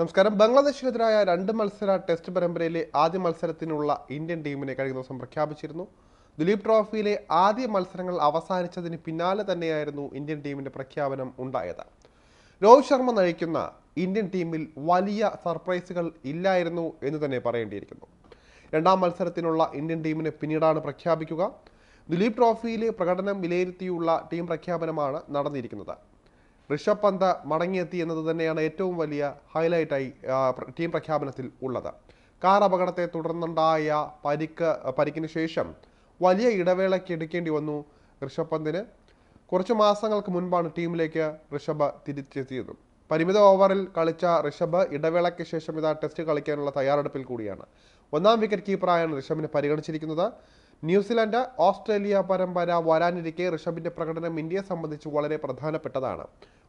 നമസ്കാരം ബംഗ്ലാദേശിനെതിരായ രണ്ട് മത്സര ടെസ്റ്റ് പരമ്പരയിലെ ആദ്യ മത്സരത്തിനുള്ള ഇന്ത്യൻ ടീമിനെ കഴിഞ്ഞ ദിവസം പ്രഖ്യാപിച്ചിരുന്നു ദിലീപ് ട്രോഫിയിലെ ആദ്യ മത്സരങ്ങൾ അവസാനിച്ചതിന് പിന്നാലെ തന്നെയായിരുന്നു ഇന്ത്യൻ ടീമിന്റെ പ്രഖ്യാപനം ഉണ്ടായത് രോഹിത് ശർമ്മ നയിക്കുന്ന ഇന്ത്യൻ ടീമിൽ വലിയ സർപ്രൈസുകൾ ഇല്ലായിരുന്നു എന്ന് തന്നെ പറയേണ്ടിയിരിക്കുന്നു രണ്ടാം മത്സരത്തിനുള്ള ഇന്ത്യൻ ടീമിനെ പിന്നീടാണ് പ്രഖ്യാപിക്കുക ദിലീപ് ട്രോഫിയിലെ പ്രകടനം വിലയിരുത്തിയുള്ള ടീം പ്രഖ്യാപനമാണ് നടന്നിരിക്കുന്നത് ഋഷഭ് പന്ത മടങ്ങിയെത്തി എന്നത് തന്നെയാണ് ഏറ്റവും വലിയ ഹൈലൈറ്റായി ടീം പ്രഖ്യാപനത്തിൽ ഉള്ളത് കാർ അപകടത്തെ തുടർന്നുണ്ടായ പരിക്ക് പരിക്കിന് ശേഷം വലിയ ഇടവേളയ്ക്ക് എടുക്കേണ്ടി വന്നു ഋഷഭ് പന്തിന് കുറച്ച് മാസങ്ങൾക്ക് മുൻപാണ് ടീമിലേക്ക് ഋഷഭ് തിരിച്ചെത്തിയത് പരിമിത ഓവറിൽ കളിച്ച ഋഷഭ് ഇടവേളയ്ക്ക് ശേഷം ഇതാ ടെസ്റ്റ് കളിക്കാനുള്ള തയ്യാറെടുപ്പിൽ കൂടിയാണ് ഒന്നാം വിക്കറ്റ് കീപ്പറായാണ് ഋഷഭിനെ പരിഗണിച്ചിരിക്കുന്നത് ന്യൂസിലൻഡ് ഓസ്ട്രേലിയ പരമ്പര വരാനിരിക്കെ ഋഷഭിന്റെ പ്രകടനം ഇന്ത്യയെ സംബന്ധിച്ച് വളരെ പ്രധാനപ്പെട്ടതാണ്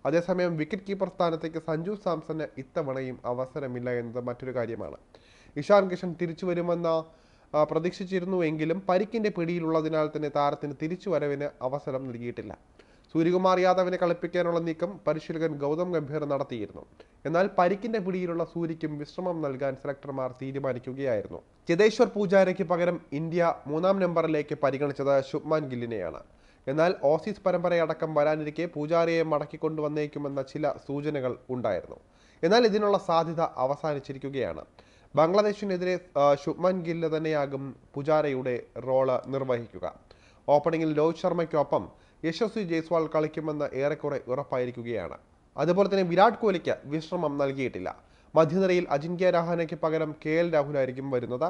അതേസമയം വിക്കറ്റ് കീപ്പർ സ്ഥാനത്തേക്ക് സഞ്ജു സാംസന് ഇത്തവണയും അവസരമില്ല എന്നത് മറ്റൊരു കാര്യമാണ് ഇഷാൻ കിഷൻ തിരിച്ചു വരുമെന്ന പ്രതീക്ഷിച്ചിരുന്നുവെങ്കിലും പരിക്കിൻ്റെ പിടിയിലുള്ളതിനാൽ തന്നെ താരത്തിന് തിരിച്ചു വരവിന് അവസരം നൽകിയിട്ടില്ല സൂര്യകുമാർ യാദവിനെ കളിപ്പിക്കാനുള്ള നീക്കം പരിശീലകൻ ഗൗതം ഗംഭീർ നടത്തിയിരുന്നു എന്നാൽ പരിക്കിന്റെ പിടിയിലുള്ള സൂര്യക്കും വിശ്രമം നൽകാൻ സെലക്ടർമാർ തീരുമാനിക്കുകയായിരുന്നു ചിതേശ്വർ പൂജാരയ്ക്ക് പകരം ഇന്ത്യ മൂന്നാം നമ്പറിലേക്ക് പരിഗണിച്ചത് ശുഭ്മാൻ ഗില്ലിനെയാണ് എന്നാൽ ഓസീസ് പരമ്പരയടക്കം വരാനിരിക്കെ പൂജാരിയെ മടക്കിക്കൊണ്ടുവന്നേക്കുമെന്ന ചില സൂചനകൾ ഉണ്ടായിരുന്നു എന്നാൽ ഇതിനുള്ള സാധ്യത അവസാനിച്ചിരിക്കുകയാണ് ബംഗ്ലാദേശിനെതിരെ ശുഭ്മൻ ഗില്ല തന്നെയാകും പുജാരയുടെ റോള് നിർവഹിക്കുക ഓപ്പണിംഗിൽ രോഹിത് ശർമ്മയ്ക്കൊപ്പം യശസ്വി ജയ്സ്വാൾ കളിക്കുമെന്ന് ഏറെക്കുറെ ഉറപ്പായിരിക്കുകയാണ് അതുപോലെ തന്നെ വിരാട് കോഹ്ലിക്ക് വിശ്രമം നൽകിയിട്ടില്ല മധ്യനിരയിൽ അജിങ്ക്യ രഹാനയ്ക്ക് പകരം കെ എൽ രാഹുലായിരിക്കും വരുന്നത്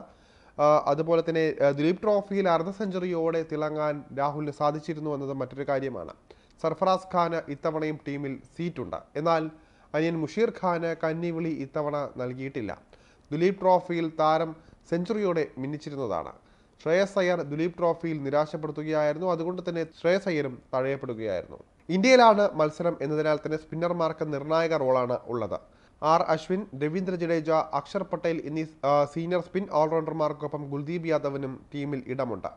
അതുപോലെ തന്നെ ദിലീപ് ട്രോഫിയിൽ അർദ്ധ സെഞ്ചുറിയോടെ തിളങ്ങാൻ രാഹുലിന് സാധിച്ചിരുന്നു എന്നത് മറ്റൊരു കാര്യമാണ് സർഫറാസ് ഖാന് ഇത്തവണയും ടീമിൽ സീറ്റുണ്ട് എന്നാൽ അനിയൻ മുഷീർ ഖാന് കന്നിവിളി ഇത്തവണ നൽകിയിട്ടില്ല ദുലീപ് ട്രോഫിയിൽ താരം സെഞ്ചുറിയോടെ മിന്നിച്ചിരുന്നതാണ് ശ്രേയസ് അയ്യർ ദുലീപ് ട്രോഫിയിൽ നിരാശപ്പെടുത്തുകയായിരുന്നു അതുകൊണ്ട് തന്നെ ശ്രേയസ് അയ്യരും തഴയപ്പെടുകയായിരുന്നു ഇന്ത്യയിലാണ് മത്സരം എന്നതിനാൽ തന്നെ സ്പിന്നർമാർക്ക് നിർണായക റോളാണ് ഉള്ളത് ആർ അശ്വിൻ രവീന്ദ്ര ജഡേജ അക്ഷർ പട്ടേൽ എന്നീ സീനിയർ സ്പിൻ ഓൾറൗണ്ടർമാർക്കൊപ്പം കുൽദീപ് യാദവിനും ടീമിൽ ഇടമുണ്ട്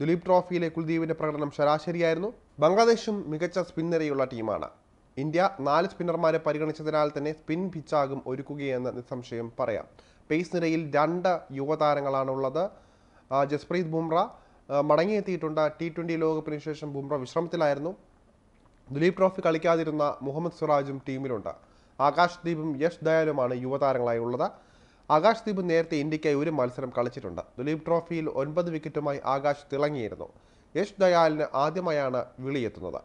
ദുലീപ് ട്രോഫിയിലെ കുൽദീപിന്റെ പ്രകടനം ശരാശരിയായിരുന്നു ബംഗ്ലാദേശും മികച്ച സ്പിൻ നിരയുള്ള ടീമാണ് ഇന്ത്യ നാല് സ്പിന്നർമാരെ പരിഗണിച്ചതിനാൽ തന്നെ സ്പിൻ പിച്ചാകും ഒരുക്കുകയെന്ന് നിസ്സംശയം പറയാം പേസ് നിരയിൽ രണ്ട് യുവതാരങ്ങളാണുള്ളത് ജസ്പ്രീത് ബുംറ മടങ്ങിയെത്തിയിട്ടുണ്ട് ടി ട്വൻ്റി ലോകകപ്പിന് ശേഷം ബുംറ വിശ്രമത്തിലായിരുന്നു ദുലീപ് ട്രോഫി കളിക്കാതിരുന്ന മുഹമ്മദ് സിറാജും ടീമിലുണ്ട് ആകാശ് ദീപും യശ് ദയാലുമാണ് യുവതാരങ്ങളായി ഉള്ളത് ആകാശ് ദീപ് നേരത്തെ ഇന്ത്യക്കായി ഒരു മത്സരം കളിച്ചിട്ടുണ്ട് ദുലീപ് ട്രോഫിയിൽ ഒൻപത് വിക്കറ്റുമായി ആകാശ് തിളങ്ങിയിരുന്നു യശ് ദയാലിന് ആദ്യമായാണ് വിളിയെത്തുന്നത്